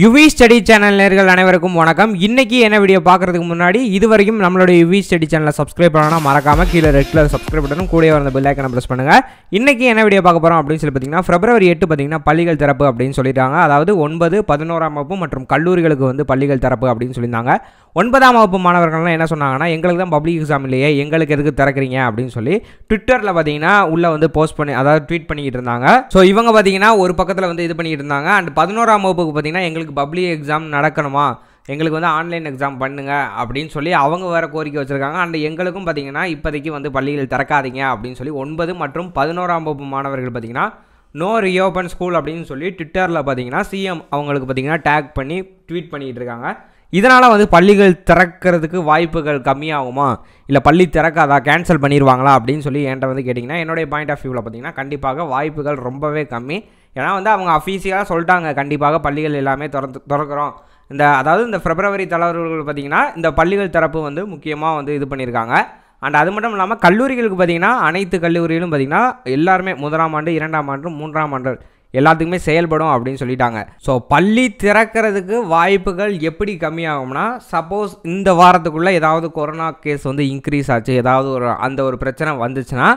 UV study channel நேர்கள் அனைவருக்கும் வணக்கம் இன்றைக்கி என்ன வீடியோ பார்க்குறதுக்கு முன்னாடி இதுவரைக்கும் நம்மளுடைய யுவி ஸ்டடி சேனலை சப்ஸ்கிரைப் பண்ணணும்னா மறக்காமல் கீழே ரெட் கலர் சப்ஸ்கிரைப் பண்ணணும் கூட வந்த பில்லைக்கனை ப்ரெஸ் பண்ணுங்கள் இன்றைக்கி என்ன வீடியோ பார்க்க போகிறோம் அப்படின்னு சொல்லி பார்த்தீங்கன்னா ஃபிப்ரவரி எட்டு பார்த்தீங்கன்னா பள்ளிகள் திறப்பு அப்படின்னு சொல்லிட்டாங்க அதாவது ஒன்பது பதினோராம் வகுப்பு மற்றும் கல்லூரிகளுக்கு வந்து பள்ளிகள் திறப்பு அப்படின்னு சொல்லியிருந்தாங்க ஒன்பதாம் வகுப்பு மாணவர்கள்லாம் என்ன சொன்னாங்கன்னா எங்களுக்கு தான் பப்ளிக் எக்ஸாம் இல்லையே எங்களுக்கு எதுக்கு திறக்கிறீங்க அப்படின்னு சொல்லி ட்விட்டரில் பார்த்தீங்கன்னா உள்ளே வந்து போஸ்ட் பண்ணி அதாவது ட்வீட் பண்ணிக்கிட்டு இருந்தாங்க ஸோ இவங்க பார்த்தீங்கன்னா ஒரு பக்கத்தில் வந்து இது பண்ணிக்கிட்டு இருந்தாங்க அண்ட் பதினோராம் வகுப்புக்கு பார்த்தீங்கன்னா எங்களுக்கு பப்ளிக் எக்ஸாம் நடக்கணுமா எங்களுக்கு வந்து ஆன்லைன் எக்ஸாம் பண்ணுங்க அப்படின்னு சொல்லி அவங்க வேறு கோரிக்கை வச்சுருக்காங்க அண்ட் எங்களுக்கும் பார்த்தீங்கன்னா இப்போதைக்கு வந்து பள்ளிகள் திறக்காதீங்க அப்படின்னு சொல்லி ஒன்பது மற்றும் பதினோராம் வகுப்பு மாணவர்கள் பார்த்தீங்கன்னா நோ ரியோபன் ஸ்கூல் அப்படின்னு சொல்லி ட்விட்டரில் பார்த்தீங்கன்னா சிஎம் அவங்களுக்கு பார்த்தீங்கன்னா டேக் பண்ணி ட்வீட் பண்ணிகிட்டு இருக்காங்க இதனால் வந்து பள்ளிகள் திறக்கிறதுக்கு வாய்ப்புகள் கம்மியாகுமா இல்லை பள்ளி திறக்காதா கேன்சல் பண்ணிடுவாங்களா அப்படின்னு சொல்லி என்கிட்ட வந்து கேட்டிங்கன்னா என்னுடைய பாயிண்ட் ஆஃப் வியூவில் பார்த்தீங்கன்னா கண்டிப்பாக வாய்ப்புகள் ரொம்பவே கம்மி ஏன்னா வந்து அவங்க அஃபீஷியலாக சொல்லிட்டாங்க கண்டிப்பாக பள்ளிகள் எல்லாமே திறந்து திறக்கிறோம் இந்த அதாவது இந்த பிப்ரவரி தலைவர்கள் பார்த்திங்கன்னா இந்த பள்ளிகள் தரப்பு வந்து முக்கியமாக வந்து இது பண்ணியிருக்காங்க அண்ட் அது மட்டும் இல்லாமல் கல்லூரிகளுக்கு பார்த்திங்கன்னா அனைத்து கல்லூரிகளும் பார்த்திங்கன்னா எல்லாருமே முதலாம் ஆண்டு இரண்டாம் ஆண்டு மூன்றாம் ஆண்டு எல்லாத்துக்குமே செயல்படும் அப்படின்னு சொல்லிட்டாங்க ஸோ பள்ளி திறக்கிறதுக்கு வாய்ப்புகள் எப்படி கம்மியாகும்னா சப்போஸ் இந்த வாரத்துக்குள்ளே ஏதாவது கொரோனா கேஸ் வந்து இன்க்ரீஸ் ஆச்சு ஏதாவது ஒரு அந்த ஒரு பிரச்சனை வந்துச்சுன்னா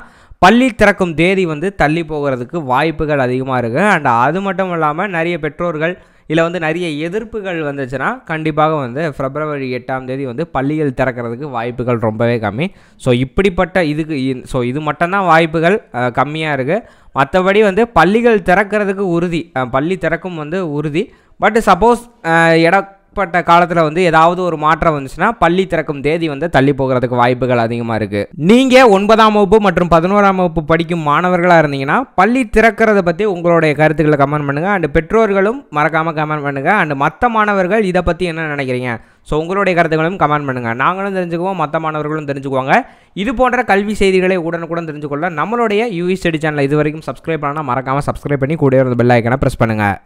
பள்ளி திறக்கும் தேதி வந்து தள்ளி போகிறதுக்கு வாய்ப்புகள் அதிகமாக இருக்குது அண்ட் அது மட்டும் இல்லாமல் நிறைய பெற்றோர்கள் இல்லை வந்து நிறைய எதிர்ப்புகள் வந்துச்சுன்னா கண்டிப்பாக வந்து பிப்ரவரி எட்டாம் தேதி வந்து பள்ளிகள் திறக்கிறதுக்கு வாய்ப்புகள் ரொம்பவே கம்மி ஸோ இப்படிப்பட்ட இதுக்கு ஸோ இது மட்டும்தான் வாய்ப்புகள் கம்மியாக இருக்குது மற்றபடி வந்து பள்ளிகள் திறக்கிறதுக்கு உறுதி பள்ளி திறக்கும் வந்து உறுதி பட் சப்போஸ் இடம் பிற்பட்ட காலத்தில் வந்து ஏதாவது ஒரு மாற்றம் வந்துச்சுன்னா பள்ளி திறக்கும் தேதி வந்து தள்ளி போகிறதுக்கு வாய்ப்புகள் அதிகமாக இருக்குது நீங்கள் ஒன்பதாம் வகுப்பு மற்றும் பதினோராம் வகுப்பு படிக்கும் மாணவர்களாக இருந்தீங்கன்னா பள்ளி திறக்கிறத பற்றி உங்களுடைய கருத்துக்களை கமெண்ட் பண்ணுங்கள் அண்டு பெற்றோர்களும் மறக்காமல் கமெண்ட் பண்ணுங்கள் அண்டு மற்ற மாணவர்கள் இதை பற்றி என்ன நினைக்கிறீங்க ஸோ உங்களுடைய கருத்துகளும் கமெண்ட் பண்ணுங்கள் நாங்களும் தெரிஞ்சுக்குவோம் மற்ற மாணவர்களும் தெரிஞ்சுக்குவாங்க இது போன்ற கல்வி செய்திகளை உடனுக்குடன் தெரிஞ்சுக்கொள்ள நம்மளுடைய யூஇ ஸ்டடி சேனலை இது வரைக்கும் சப்ஸ்கிரைப் பண்ணால் மறக்காமல் சப்ஸ்கிரைப் பண்ணி கூட இருந்த பெல் ஐக்கனை ப்ரெஸ் பண்ணுங்கள்